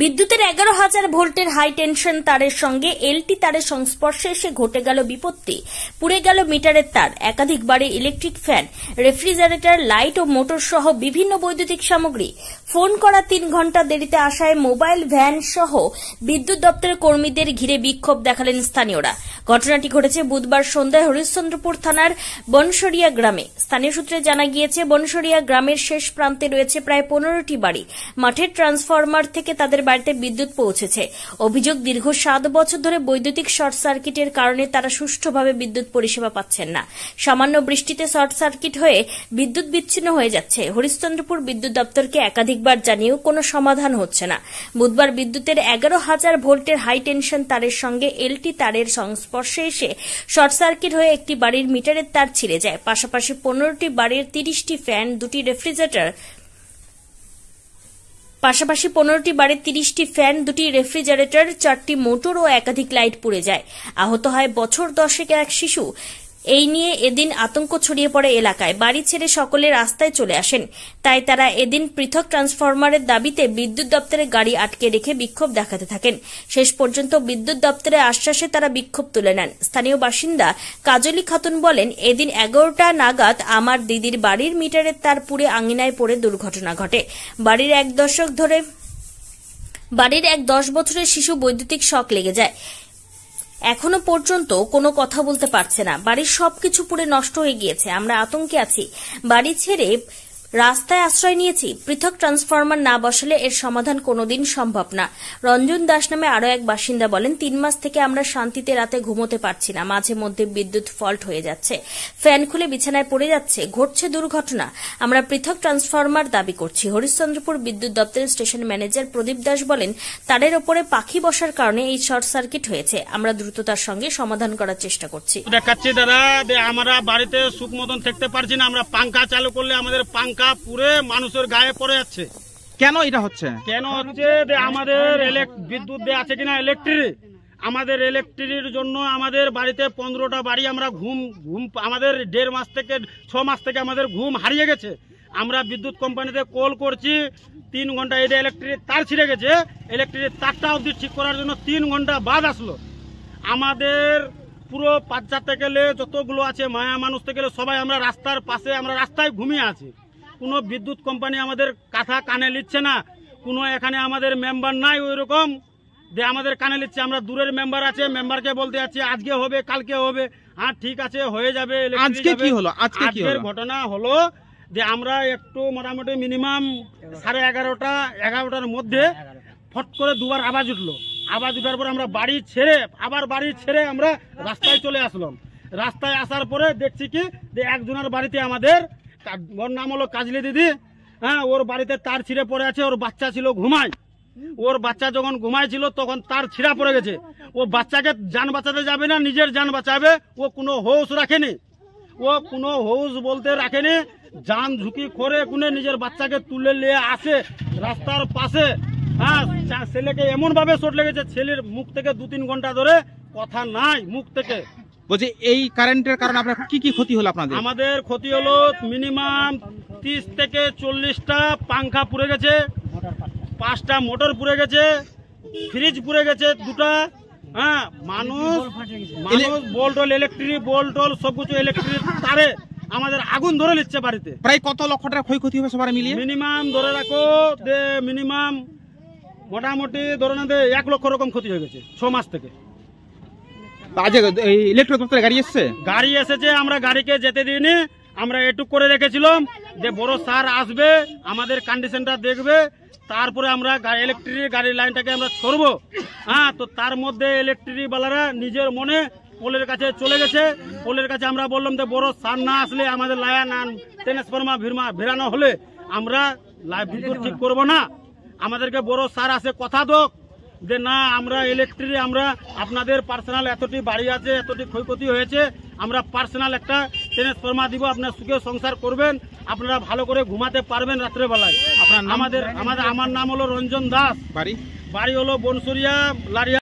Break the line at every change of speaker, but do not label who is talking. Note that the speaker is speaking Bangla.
বিদ্যুতের এগারো হাজার ভোল্টের হাই টেনশন তারের সঙ্গে এলটি তারের সংস্পর্শে এসে ঘটে গেল বিপত্তি পুড়ে গেল মিটারের তার একাধিকবারে ইলেকট্রিক ফ্যান রেফ্রিজারেটর লাইট ও মোটর সহ বিভিন্ন বৈদ্যুতিক সামগ্রী ফোন করা তিন ঘন্টা দেরিতে আসায় মোবাইল ভ্যান সহ বিদ্যুৎ দপ্তরের কর্মীদের ঘিরে বিক্ষোভ দেখালেন স্থানীয়রা ঘটনাটি ঘটেছে বুধবার সন্ধ্যায় হরিশ্চন্দ্রপুর থানার বনসরিয়া গ্রামে স্থানীয় সূত্রে জানা গিয়েছে বনসরিয়া গ্রামের শেষ প্রান্তে রয়েছে প্রায় পনেরোটি বাড়ি মাঠের ট্রান্সফরমার থেকে তাদের পরিবারের বাড়িতে বিদ্যুৎ পৌঁছেছে অভিযোগ দীর্ঘ সাত বছর ধরে বৈদ্যুতিক শর্ট সার্কিটের কারণে তারা সুষ্ঠুভাবে বিদ্যুৎ পরিষেবা পাচ্ছেন না সামান্য বৃষ্টিতে শর্ট সার্কিট হয়ে বিদ্যুৎ বিচ্ছিন্ন হয়ে যাচ্ছে হরিশ্চন্দ্রপুর বিদ্যুৎ দপ্তরকে একাধিকবার জানিয়েও কোনো সমাধান হচ্ছে না বুধবার বিদ্যুতের এগারো হাজার ভোল্টের হাই টেনশন তারের সঙ্গে এলটি তারের সংস্পর্শে এসে শর্ট সার্কিট হয়ে একটি বাড়ির মিটারের তার ছিঁড়ে যায় পাশাপাশি পনেরোটি বাড়ির তিরিশটি ফ্যান দুটি রেফ্রিজারেটর পাশাপাশি পনেরোটি বাড়ির তিরিশটি ফ্যান দুটি রেফ্রিজারেটর চারটি মোটর ও একাধিক লাইট পুড়ে যায় আহত হয় বছর দশেক এক শিশু এই নিয়ে এদিন আতঙ্ক ছড়িয়ে পড়ে এলাকায় বাড়ি ছেড়ে সকলে রাস্তায় চলে আসেন তাই তারা এদিন পৃথক ট্রান্সফরমারের দাবিতে বিদ্যুৎ দপ্তরে গাড়ি আটকে রেখে বিক্ষোভ দেখাতে থাকেন শেষ পর্যন্ত বিদ্যুৎ দপ্তরের আশ্বাসে তারা বিক্ষোভ তুলে নেন স্থানীয় বাসিন্দা কাজলি খাতুন বলেন এদিন এগারোটা নাগাদ আমার দিদির বাড়ির মিটারের তার পুরে আঙিনায় পড়ে দুর্ঘটনা ঘটে বাড়ির এক দশক ধরে বাড়ির এক দশ বছরের শিশু বৈদ্যুতিক শখ লেগে যায় এখনো পর্যন্ত কোনো কথা বলতে পারছে না বাড়ির সবকিছু পুড়ে নষ্ট হয়ে গিয়েছে আমরা আতঙ্কে আছি বাড়ি ছেড়ে রাস্তায় আশ্রয় নিয়েছি পৃথক ট্রান্সফরমার না বসালে এর সমাধান কোনোদিন সম্ভব না রঞ্জন দাস নামে আরও এক বাসিন্দা বলেন তিন মাস থেকে আমরা শান্তিতে রাতে ঘুমোতে পারছি না মাঝে মধ্যে বিদ্যুৎ ফল্ট হয়ে যাচ্ছে ফ্যান খুলে বিছানায় পড়ে যাচ্ছে ঘটছে দুর্ঘটনা আমরা পৃথক ট্রান্সফরমার দাবি করছি হরিশ্চন্দ্রপুর বিদ্যুৎ দপ্তরের স্টেশন ম্যানেজার প্রদীপ দাস বলেন তারের ওপরে পাখি বসার কারণে এই শর্ট সার্কিট হয়েছে আমরা দ্রুততার সঙ্গে সমাধান করার চেষ্টা করছি দেখাচ্ছি
দাদা আমরা বাড়িতে সুখ মতন থাকতে পারছি না আমরা পাঙ্খা চালু করলে আমাদের পাঙ্খা টাকা পুরে মানুষের গায়ে পড়ে যাচ্ছে কেন এটা হচ্ছে কেন হচ্ছে যে আমাদের বিদ্যুৎ দেয়া আছে কিনা ইলেকট্রিক আমাদের ইলেকট্রিকের জন্য আমাদের বাড়িতে পনেরোটা বাড়ি আমরা ঘুম ঘুম আমাদের দেড় মাস থেকে ছ মাস থেকে আমাদের ঘুম হারিয়ে গেছে আমরা বিদ্যুৎ কোম্পানিতে কল করছি তিন ঘন্টা এটা ইলেকট্রিক তার ছিঁড়ে গেছে ইলেকট্রিকের তারটা অবধি ঠিক করার জন্য তিন ঘন্টা বাদ আসলো আমাদের পুরো পাঁচ থেকে যতগুলো আছে মায়া মানুষ থেকে সবাই আমরা রাস্তার পাশে আমরা রাস্তায় ঘুমিয়ে আছি কোনো বিদ্যুৎ কোম্পানি আমাদের কাঁথা কানে নিচ্ছে না কোনো এখানে আমাদের মেম্বার নাই ওই রকম যে আমাদের কানে নিচ্ছে আমরা দূরের মেম্বার আছে মেম্বারকে বলতে যাচ্ছি আজকে হবে কালকে হবে হ্যাঁ ঠিক আছে হয়ে যাবে আজকে কি হলো আজকে কি ঘটনা হলো যে আমরা একটু মোটামুটি মিনিমাম সাড়ে এগারোটা এগারোটার মধ্যে ফট করে দুবার আওয়াজ উঠলো আওয়াজ উঠার পর আমরা বাড়ি ছেড়ে আবার বাড়ি ছেড়ে আমরা রাস্তায় চলে আসলাম রাস্তায় আসার পরে দেখছি কি যে একজনের বাড়িতে আমাদের ওর নাম হলো কাজলি দিদি হ্যাঁ ওর বাড়িতে তার ছিঁড়ে পড়ে আছে ওর বাচ্চা ছিল ঘুমায় ওর বাচ্চা যখন ঘুমাইছিল তখন তার ছিঁড়া পড়ে গেছে ও বাচ্চাকে যান বাঁচাতে যাবে না নিজের যান বাঁচাবে ও কোনো হৌস রাখেনি ও কোনো হৌস বলতে রাখেনি যান ঝুঁকি করে কোনে নিজের বাচ্চাকে তুলে নিয়ে আসে রাস্তার পাশে হ্যাঁ ছেলেকে এমনভাবে চোট লেগেছে ছেলের মুখ থেকে দু তিন ঘন্টা ধরে কথা নাই মুখ থেকে বলছি এই কারেন্টের কারণে আপনার কি কি ক্ষতি হলো আপনাদের আমাদের ক্ষতি হলো মিনিমাম তিরিশ থেকে চল্লিশটা পাংখা পুড়ে গেছে পাঁচটা মোটর পুড়ে গেছে ফ্রিজ পুড়ে গেছে দুটা হ্যাঁ মানুষ মানুষ বোল্টল ইলেকট্রিক বোল্টল সব কিছু ইলেকট্রিক তারে আমাদের আগুন ধরে নিচ্ছে বাড়িতে প্রায় কত লক্ষ টাকা ক্ষয়ক্ষতি হবে সবার মিলিয়ে মিনিমাম ধরে রাখো মিনিমাম মোটামুটি ধরে না এক লক্ষ রকম ক্ষতি হয়ে গেছে ছ মাস থেকে ইলেকট্রিক গাড়ি এসেছে আমরা গাড়িকে যেতে আমরা এটুক করে রেখেছিলাম যে আসবে আমাদের দেখবে তারপরে আমরা ইলেকট্রিক গাড়ির লাইনটাকে আমরা হ্যাঁ তো তার মধ্যে ইলেকট্রিকওয়ালারা নিজের মনে পোলের কাছে চলে গেছে পোলের কাছে আমরা বললাম যে বড় সার না আসলে আমাদের লায়ানা ভিড়মা ভেড়ানো হলে আমরা বিদ্যুৎ ঠিক করব না আমাদেরকে বড় সার আসে কথা দোক যে না আমরা ইলেকট্রিক আমরা আপনাদের পার্সোনাল এতটি বাড়ি আছে এতটি ক্ষয়ক্ষতি হয়েছে আমরা পার্সোনাল একটা ট্রান্সফর্মার দিব আপনার সুখে সংসার করবেন আপনারা ভালো করে ঘুমাতে পারবেন রাত্রেবেলায় আপনার আমাদের আমাদের আমার নাম হলো রঞ্জন দাস বাড়ি বাড়ি হলো বনসুরিয়া লারিয়া